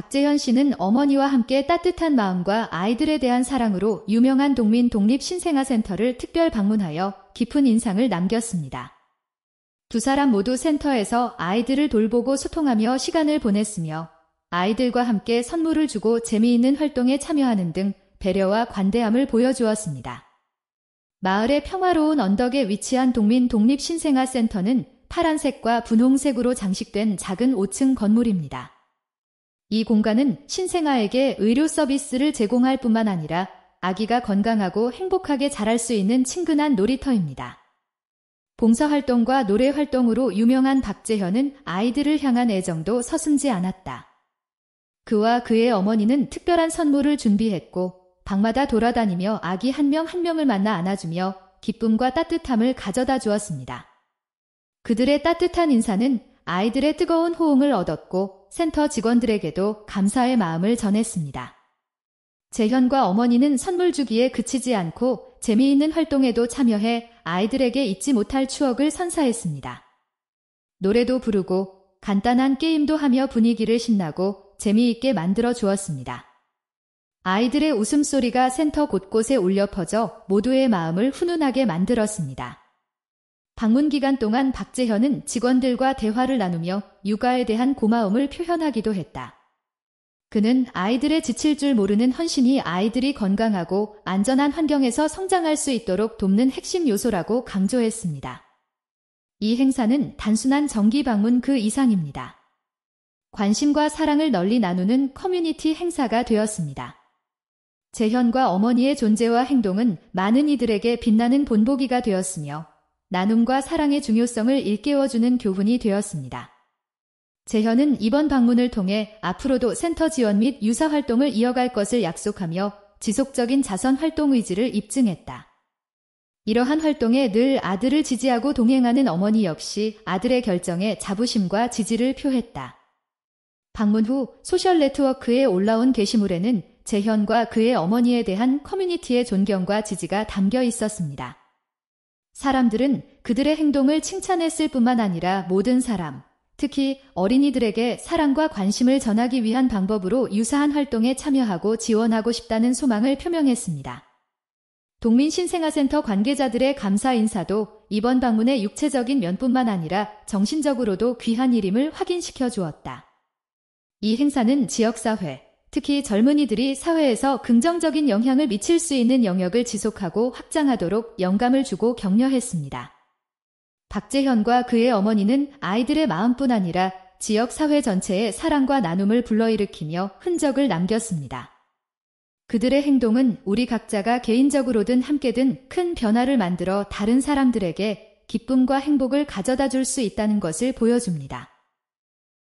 박재현 씨는 어머니와 함께 따뜻한 마음과 아이들에 대한 사랑으로 유명한 동민 독립신생아센터를 특별 방문하여 깊은 인상을 남겼습니다. 두 사람 모두 센터에서 아이들을 돌보고 소통하며 시간을 보냈으며 아이들과 함께 선물을 주고 재미있는 활동에 참여하는 등 배려와 관대함을 보여주었습니다. 마을의 평화로운 언덕에 위치한 동민 독립신생아센터는 파란색과 분홍색으로 장식된 작은 5층 건물입니다. 이 공간은 신생아에게 의료 서비스를 제공할 뿐만 아니라 아기가 건강하고 행복하게 자랄 수 있는 친근한 놀이터입니다. 봉사활동과 노래활동으로 유명한 박재현은 아이들을 향한 애정도 서슴지 않았다. 그와 그의 어머니는 특별한 선물을 준비했고 방마다 돌아다니며 아기 한 명한 한 명을 만나 안아주며 기쁨과 따뜻함을 가져다 주었습니다. 그들의 따뜻한 인사는 아이들의 뜨거운 호응을 얻었고 센터 직원들에게도 감사의 마음을 전했습니다. 재현과 어머니는 선물 주기에 그치지 않고 재미있는 활동에도 참여해 아이들에게 잊지 못할 추억을 선사했습니다. 노래도 부르고 간단한 게임도 하며 분위기를 신나고 재미있게 만들어 주었습니다. 아이들의 웃음소리가 센터 곳곳에 울려 퍼져 모두의 마음을 훈훈하게 만들었습니다. 방문 기간 동안 박재현은 직원들과 대화를 나누며 육아에 대한 고마움을 표현하기도 했다. 그는 아이들의 지칠 줄 모르는 헌신이 아이들이 건강하고 안전한 환경에서 성장할 수 있도록 돕는 핵심 요소라고 강조했습니다. 이 행사는 단순한 정기 방문 그 이상입니다. 관심과 사랑을 널리 나누는 커뮤니티 행사가 되었습니다. 재현과 어머니의 존재와 행동은 많은 이들에게 빛나는 본보기가 되었으며 나눔과 사랑의 중요성을 일깨워주는 교훈이 되었습니다. 재현은 이번 방문을 통해 앞으로도 센터 지원 및 유사 활동을 이어갈 것을 약속하며 지속적인 자선 활동 의지를 입증했다. 이러한 활동에 늘 아들을 지지하고 동행하는 어머니 역시 아들의 결정에 자부심과 지지를 표했다. 방문 후 소셜 네트워크에 올라온 게시물에는 재현과 그의 어머니에 대한 커뮤니티의 존경과 지지가 담겨 있었습니다. 사람들은 그들의 행동을 칭찬했을 뿐만 아니라 모든 사람, 특히 어린이들에게 사랑과 관심을 전하기 위한 방법으로 유사한 활동에 참여하고 지원하고 싶다는 소망을 표명했습니다. 동민신생아센터 관계자들의 감사 인사도 이번 방문의 육체적인 면뿐만 아니라 정신적으로도 귀한 일임을 확인시켜 주었다. 이 행사는 지역사회, 특히 젊은이들이 사회에서 긍정적인 영향을 미칠 수 있는 영역을 지속하고 확장하도록 영감을 주고 격려했습니다. 박재현과 그의 어머니는 아이들의 마음뿐 아니라 지역 사회 전체의 사랑과 나눔을 불러일으키며 흔적을 남겼습니다. 그들의 행동은 우리 각자가 개인적으로든 함께든 큰 변화를 만들어 다른 사람들에게 기쁨과 행복을 가져다 줄 수 있다는 것을 보여줍니다.